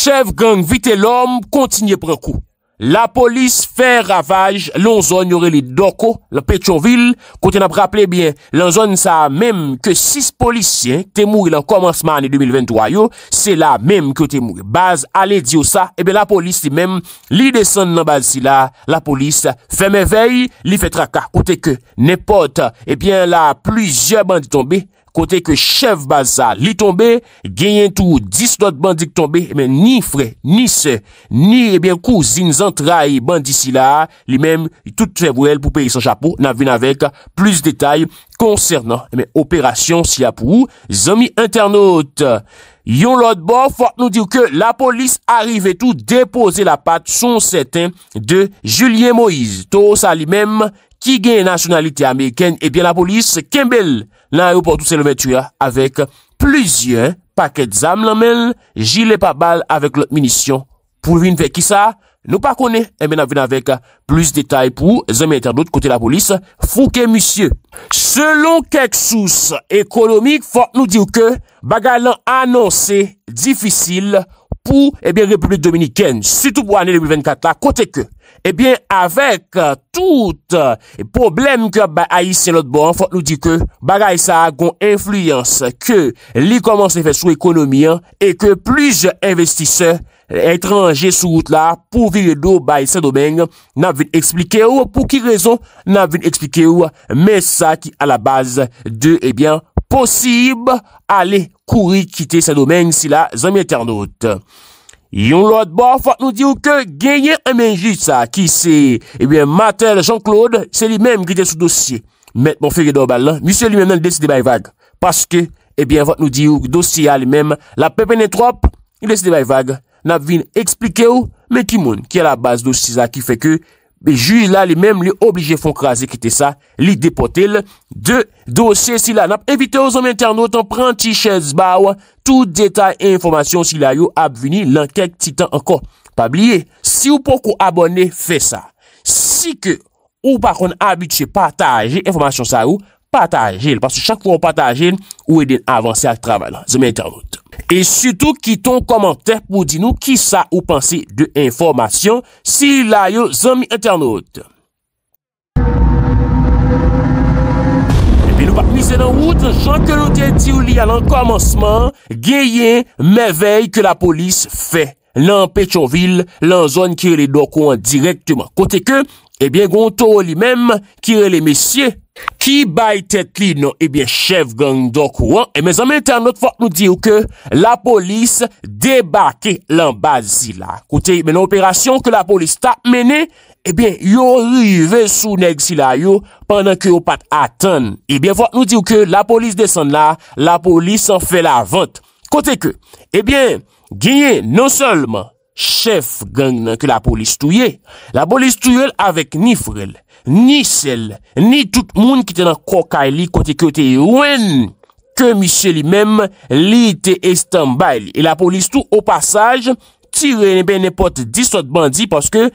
Chev gang vite l'om, kontinye prekou. La polis fe ravaj, l'onzon yore li doko, la pechonvil. Kote nap rappele bien, l'onzon sa menm ke sis polisien, te mouye lan komansman ni 2023 yo, se eh la menm ke te mouye. Baz ale diyo sa, ebe la polis li menm, li desen nan baz si la, la polis fe mevey, li fe traka. Kote ke eh nepot, ebyen la plujye bandi tombe. Kote ke chev baza li tombe, genyen tou. Dis not bandik tombe, ni fre, ni se, ni kouzine zan trai bandisi la. Li men, tout fevrel pou peyi son chapou, nan vune avek plus detay koncernan. Operasyon si apou, zomi internaut. Yon lot bo, fok nou diw ke la polis arrive tou depose la pat son seten de Julien Moïse. To sa li men, ki genyen nasyonalite Ameriken, ebyen la polis, Kembele. Nan yon portou se lome tuya avek plizyen paket zam lamen, jile pa bal avek lot minisyon. Pou vin vek ki sa, nou pa kone, e eh men aven avek pliz detay pou zeme internot kote la polis, fouke musye. Selon keksous ekonomik, fote nou diw ke baga lan anonse difisil pou republik dominiken, sitou pou ane 2024 la kote ke. Ebyen, eh avek euh, tout problem ke ba a yisi lot bon, fote nou di ke bagay sa kon influyans ke li koman se fe sou ekonomi an, e ke plize investise entranje sou gout la pou virido ba yisi domen nan vin explike ou, pou ki rezon nan vin explike ou, me sa ki a la baz de, ebyen, eh posib ale kouri kite se domen si la zami eternote. Yon lot bo, fote nou di ou ke genye en menjit sa, ki se, ebyen mater Jean-Claude, se li menm gredye sou dosye. Met bon fe gede ou bal la, misye li menm nen deside bay vague. Paske, ebyen fote nou di ou, dosye a li menm, la pepe netrop, yon deside bay vague. Nap vin explike ou, men ki moun, ki e la base dosye sa, ki fe ke... be ju la li mem li oblije fon krasi kite sa, li depote li de dosye si la nap. Evite ou zom internoton, pranti chèz bawa, tout detay e informasyon si la yo ap vini lankèk titan anko. Pabliye, si ou pokou abone, fè sa. Si ke ou pakon abituse pataje, informasyon sa ou, pataje. Pasou chak pou an pataje, ou eden avanse ak travana. Zom internoton. E sutou kiton komantè pou din nou ki sa ou panse de informasyon si la yo zom internaut. E belou pa, misè nan wout, chanke nou te di ou li alan komansman, geyen me vey ke la polis fe. Lan Pechonville, lan zon ki le do konan direktman kote ke... Ebyen, gontou li menm, kire li mesye, ki bay tet li nou, ebyen, chev gang do kouan. Emen, zanmen tan, notfot nou diyo ke, la polis debake lanbaz zila. Kote, men, operasyon ke la polis ta mene, ebyen, yo rive sou neg zila yo, pandan ke yo pat atan. Ebyen, fot nou diyo ke, la polis desen la, la polis an fe la vant. Kote ke, ebyen, gine, non solman, Chef gang nan ke la polis touye La polis touye avèk ni frel, ni sel, ni tout moun ki te nan koka li kote kote Wen ke misye li menm li te estanbay E la polis tou au passage tire ne ben nepot disot bandi Paske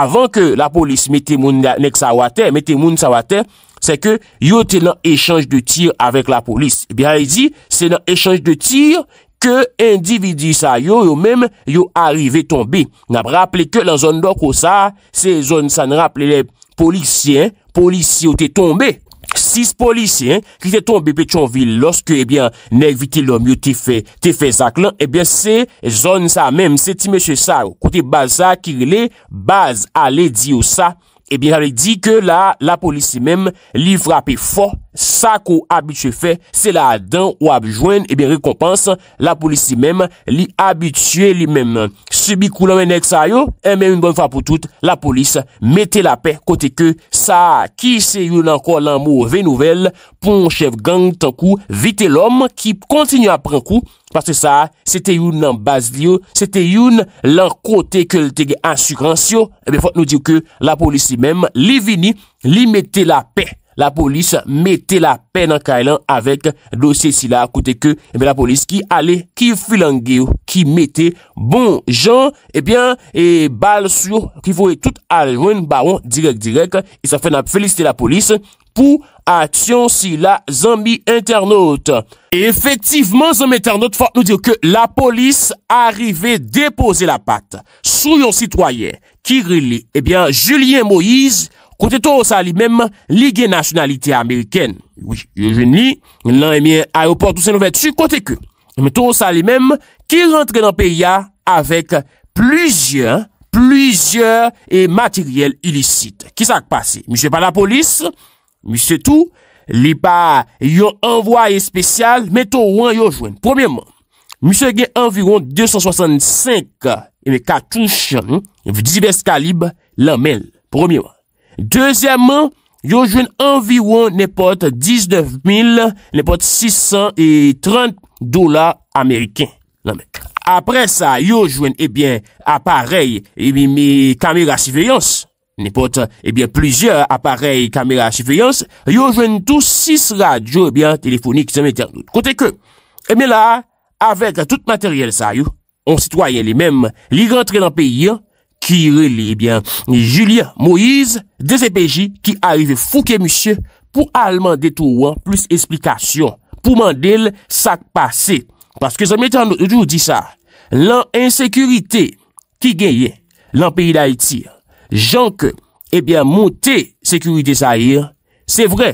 avèk ke la polis mette moun sa wate Mette moun sa wate se ke yo te nan echange de tir avèk la polis e Bi ha yi di se nan echange de tir ke individi sa yo yo mèm yo arrive tombe. N ap rappele ke lan zon do ko sa, se zon sa n rappele policyen, policyen ou te tombe. Sis policyen ki te tombe pe chon vil loske ebyen eh nevite lom yo te fe zaklan, ebyen se zon sa mèm, se ti mèche sa, kote baza ki le, baza ale di yo sa, Ebyen eh a li di ke la eh la polisi mem li frape fo, sa ko abitue fe, se la dan ou abjwen, ebyen rekompans la polisi mem li abitue li mem. Sebi kou la men ek sa yo, e men yon bon fa pou tout, la polis mette la pe kote ke sa ki se yon anko lan mou ve nouvel pou chev gang tankou vite lom ki kontinu apren kou. Pase sa, se te yon nan bas liyo, se te yon lan kote ke ltege ansu kran syo, e be fote nou diw ke la polis li men li vini, li mette la pe. la polis mette la pen an kailan avek dosye si la akoute ke eh la polis ki ale, ki filan ge ou, ki mette bon jan, ebyen, eh e eh, bal sou, ki vou e tout alwen baron direk direk, e sa fen ap feliste la polis pou aksyon si la zambi internaut efektiveman zambi internaut fote nou diyo ke la polis arive depose la pat sou yon sitwayen, ki rile ebyen, Julien Moïse Kote to, sa li menm li gen nationalite Ameriken. Oui, yon gen li, yon nan eme eh airport ou sen nouve tsu, kote ke. Mwen to, sa li menm ki rentre nan peya avek plujen, plujen e materyel ilisite. Ki sa ak pase? Mwen se pa la polis, mwen se tou, li pa yon envoye spesyal, mwen to wan yon jwen. Premyeman, mwen se gen envyon 265, yon e 14, yon vdibes kalib la mel. Premyeman. Dezyaman, yo jwen enviwen nepot 19,630 dolar Ameriken. Apre sa, yo jwen aparey kamera sifeyans. Nepot, ebyen, eh plizye aparey kamera sifeyans. Yo jwen tou 6 radyo, ebyen, eh telefonik semen ternout. Kote ke, ebyen eh la, avek tout materyel sa yo, on sitwayen li menm li rentre nan peyi an, ki rele, ebyen, eh Julien, Moïse, de se peji, ki arrive fouke, moussie, pou alman detouan, plus esplikasyon, pou mandel sak pase. Paske zan metan, yo tou di sa, lan ensekurite, ki genye, lan peyi da iti, jan ke, ebyen, monté sekurite sa ir, se vre,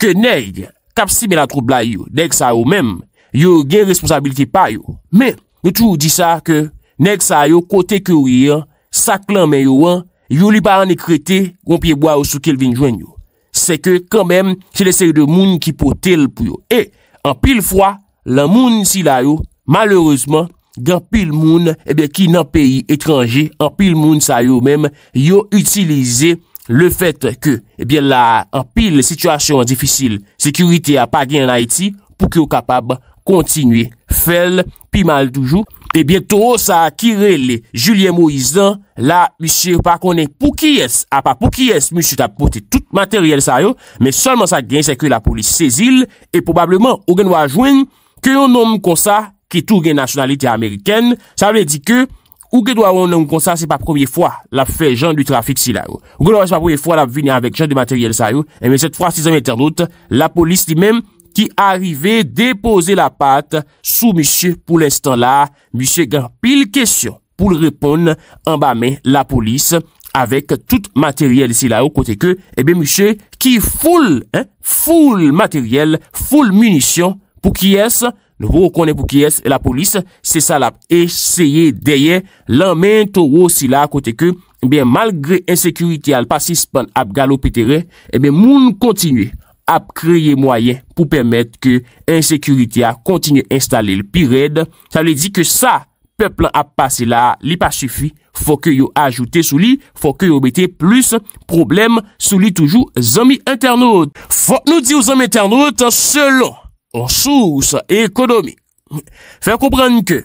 ke neg, kapsi mena troubla yo, neg sa yo menm, yo gen responsabilite pa yo. Men, yo tou di sa, ke neg sa yo, kote kourir, Saklan men yo an, yo li ba an ekrete goun piye bo a ou sou kel vin jwen yo. Se ke kan men, ki lese yo de moun ki po tel pou yo. E, an pil fwa, la moun si la yo, malerouzman, gen pil moun e ki nan peyi etranje, an pil moun sa yo men, yo utilize le fet ke, e en pil situasyon difisil, sekurite a pa gen Haiti, pou ki yo kapab kontinye fel, pi mal toujou, E bieto sa akire le Julien Moisan, la mi se pa konen pou ki es, a pa pou ki es, mi se ta pote tout materyel sa yo, men solman sa gen se kre la polis se zil, e probableman ou gen wajwen, ke yon nom kon sa ki tou gen nasyonalite Ameriken, sa men di ke, ou gen wajwen nom kon sa se pa premier fwa la fe jan du trafik si la yo. Ou gen wajwen se pa premier fwa la vini anvek jan de materyel sa yo, e eh men set fwa si zanm internot, la polis li men... ki arive depoze la pat sou miche pou l'instant la, miche gan pil kesyon pou l'repon anba men la polis avek tout materyel si la ou kote ke, ebe miche ki foule, foule materyel, foule munisyon, pou ki es, nou pou konen pou ki es la polis, se sa la eseye deye lanmen tou ou si la kote ke, ebe eh malgre ensekurite al pasispan ap galop etere, ebe eh moun kontinue. ap kreye mwayen pou permette ke ensekurite a kontinye installe l pi red. Sa le di ke sa pepl ap pase la, li pa sufi fo ke yo ajoute sou li, fo ke yo bete plus problem sou li toujou zomi internaut. Fo nou di ou zomi internaut selon ou sous ekonomi. Fè koupren ke,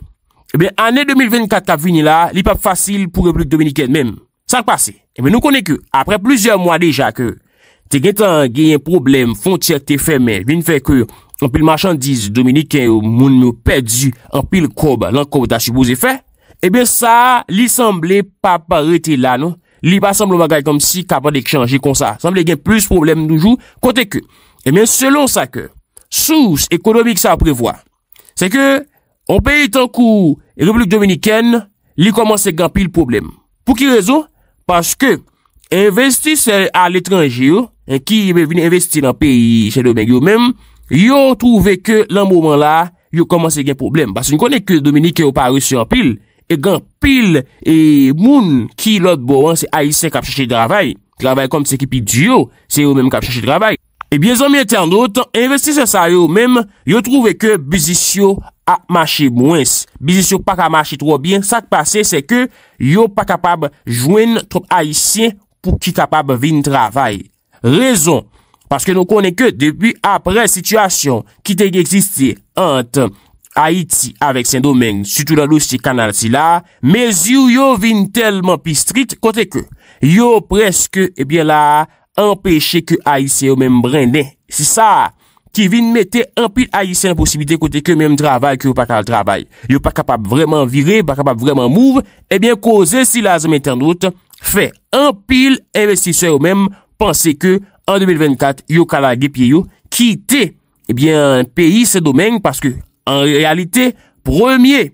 ebe, anè 2024 ap vini la, li pa fasil pou replouk Dominikèd mèm. Sa kpase, ebe, eh nou kone ke, apre plouzyan mwa deja ke te gen tan gen yon problem, fontyer te fèmè, vin fè kè, anpil marchandiz, dominikè, ou moun nou pèdzi, anpil kob, lan kob ta supouze fè, e eh ben sa, li sanble pa parete la, non? li pa sanble magal, kom si kapan dek chanje kon sa, sanble gen plus problem noujou, kontè kè, e eh ben selon sa kè, sous ekonomik sa aprevoa, se kè, anpil tan kou, republik dominikèn, li komanse gen anpil problem, pou ki rezo, paske, Investis a eh, l'etranji yo, ki eh, mè vini investi nan peyi chè domèng yo mèm, yo trouve ke lan mouman la, yo komanse gen problem. Bas nou konè ke Dominique yo pari sou an pil, e gen pil e moun ki lot boan se aïsè kap chèche dravay. Dravay kom tse ki pi duo, se yo mèm kap chèche dravay. E bie zanmye tè an not, investis a sa yo mèm, yo trouve ke bizisyo a mâche mouens. Bizisyo pa ka mâche trobyen, sa k pasè se ke yo pa kapab jwen trop aïsèn pou ki kapab vin travay. Rezon, paske nou konen ke depi apre situasyon ki te nyexistye ant Haiti avek sen domen sutou la louche kanal si la, mezi ou yo vin telman pi strit kote ke yo preske ebyen la empeshe ke Aïsse yo menm brin ne. Si sa, ki vin mette empil Aïsse en posibide kote ke menm travay ki yo pa kal travay. Yo pa kapab vreman vire, pa kapab vreman mouv, ebyen koze si la zemiten droute Fè an pil investisseur ou mèm Pense kè an 2024 Yo kalage piye yo Ki te Ebyen eh paye se domèng Pase kè an realite Premier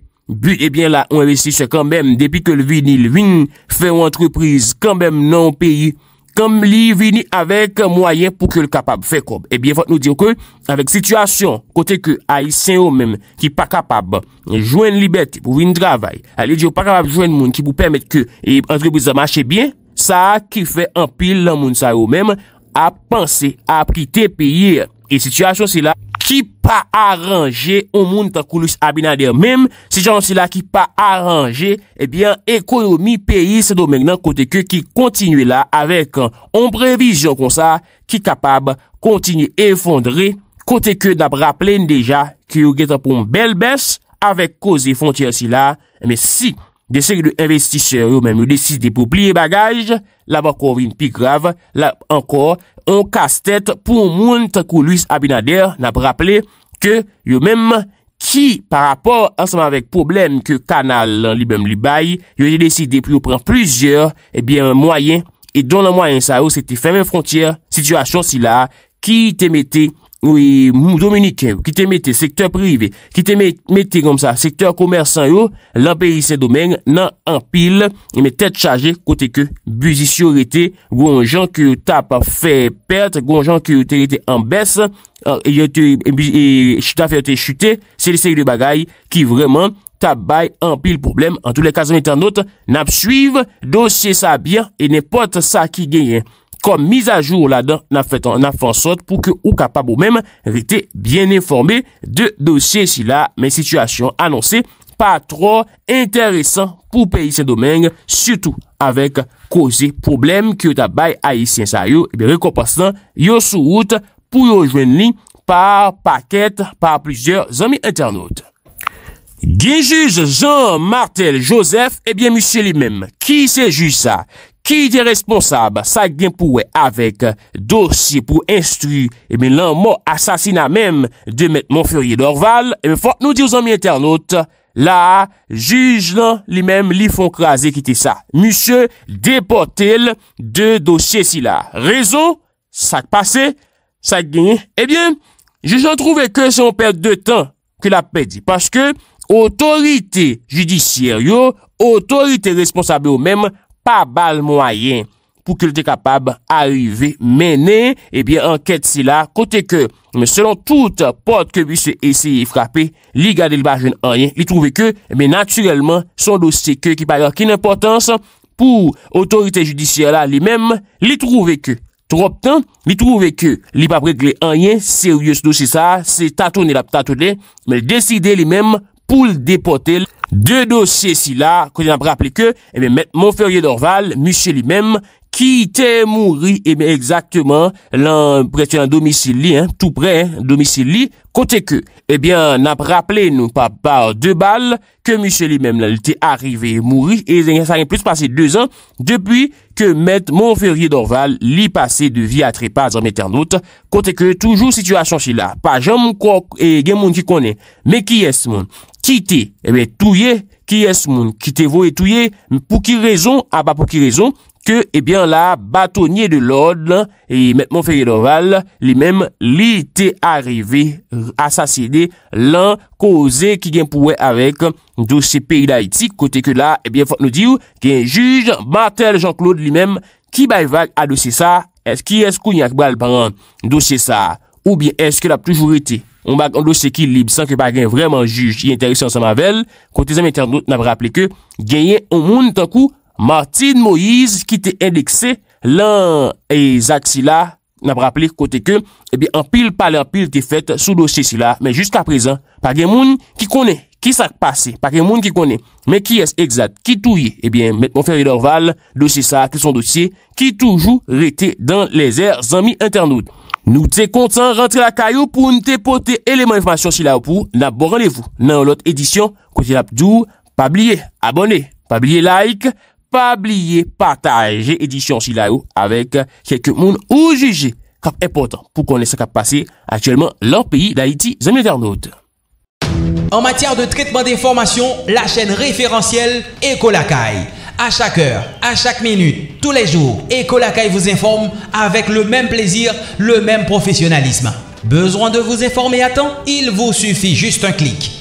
Ebyen eh la ou investisseur Kan mèm Depi ke l'vin il vin Fè ou entreprise Kan mèm nan paye Kam li vini avek mwayen pou ke l kapab fè kob. E eh bie fote nou diyo ke avek situasyon kote ke a isen yo mèm ki pa kapab jwen libet pou vin dravay. A li diyo pa kapab jwen moun ki pou pèmèt ke eh, entrebouz a mache bie. Sa ki fè anpil lan moun sa yo mèm a pansè a apritè piye. E eh, situasyon si la... Ki pa aranje, ou moun takou lous abina de mèm, se jan si la ki pa aranje, ebyen ekonomi peyi se do mègnan kote ke ki kontinu la avek an previsyon kon sa ki kapab kontinu enfondre kote ke dap rapplen deja ki ou getan pou m bel bes avek koze fontyan si la. Mèm si. de seki de investisseur yo men mou deside pou pli e bagaj, la bako ou vi an pi grav, la anko, an kastet pou moun takou Luis Abinader, na pou rappele ke yo men ki, par rapport anseman vek problem ke kanal li bem li bayi, yo jede side pou yo pren plusieurs, ebyen mwoyen, e donan mwoyen sa ou, se te femen frontye, situasyon si la, ki te mete, Ouye, mou Dominik, ki te mette, sektèr privè, ki te mette kom sa, sektèr komersan yo, l'anpèri se domèng nan anpil, yon e mè tèt chajè, kote ke, buzisyo rete, goun jòn ki tap fè pèrt, goun jòn ki te rete anbès, yon te chute, se lisey de bagay ki vreman tap bay anpil problem, an tou lè kazan metan not, nan psuiv, dosye sa biyan, e nè pot sa ki genyen. kom miz ajou la dan na fèt an a fèn sot pou ke ou kapab ou mèm rete bien informé de dosye si la men situasyon anonsé pa tro interésan pou peyi sen domèng, sütou avèk koze problem ki yo tabay a yi sen sa yo, ebyen eh rekompansan yo sou wout pou yo jwen li par pakèt pa plizye zami internaut. Genjuz Jean Martel Joseph, ebyen musye li mèm, ki se ju sa? Ki di responsab sa gen pouwe avèk dosye pou instru, e mi lan mò asasina mèm de mèt mò furye dòrval, e mi fòt nou di ou zon mi internot, la, juj lan li mèm li fon krasè ki te sa. Müsye depotel de dosye si la. Rezo, sa k'pase, sa gen, e biè, juj lan trouve ke se mò perde de tan ke la pedi. Paske, otorite judisiyer yo, otorite responsabè ou mèm, pa bal mwayen pou ke l de kapab a yive menen, e bie anket si la kote ke, me selon tout pot ke bi se esye frape, li gade li pa jene anyen, li trouve ke, me naturelman son dosi ke ki pa yon kin importans, pou otorite judisyela li mem, li trouve ke, trop tan, li trouve ke, li pa bregle anyen, seryous dosi sa, se tatone la tatone, me deside li mem, pou l depote. De dosye si la, kon yon ap rappele ke, ebe eh met Monferrier d'Orval, musye eh li mem, ki te mouri, ebe ekzakteman, l an pretyen domisil li, tout pre, domisil li, ebe, Kote ke, ebyen, nap rappele nou pa pa de bal, ke misye li menm la li te arrive e mouri, e zengen sa yon plus pase 2 an, depi ke met mon ferye dorval li pase de vi atre pazan meten not, kote ke toujou situasyon si la, pa jan moun kwa e, gen moun ki kone, me ki yes moun, ki te, ebyen touye, ki yes moun, ki te vou etouye, pou ki rezon, a ba pou ki rezon, ke, ebyen eh la, batonye de l'ode, e met moun fèye d'Oval, li mèm, li te arive a sasede lan koze ki gen pouwe avèk dosye peyi d'Haïti, kote ke la, ebyen, fòk nou diw, gen juj, batèl Jean-Claude li mèm, ki bay vèk a dosye sa, eski eskou n'yak bèl bèran dosye sa, oubyen, eske la ploujou etè, on bag an dosye ki libsan, ke bay gen vèm an juj, y interesse an sa mèvel, kote zèm interne n'ap rappele ke, gen yè, on moun tan kou, Martin Moïse ki te indekse, lan e zak si la, nabraplik kote ke, ebi anpil pale anpil te fet sou dosye si la, men jiska prezen, pa gen moun ki kone, ki sak pase, pa gen moun ki kone, men ki es exat, ki touye, ebi met moun feri d'orval, dosye sa, ki son dosye, ki toujou rete dan lezer zami internoud. Nou te kontan rentre la kayo pou nou te pote eleman informasyon si la ou pou, nan bo ranevou nan lot edisyon kote la pdou, pabliye, abone, pabliye like, Pas oublier partager édition si quelques yo avec ou ou juger. important pour pour qui qui qui passé passé le pays pays d'Haïti, En matière de traitement d'informations, la chaîne référentielle Ecolacay. À chaque heure, à chaque minute, tous les jours, Ecolacay vous informe avec le même plaisir, le même professionnalisme. Besoin de vous informer à temps Il vous suffit juste un clic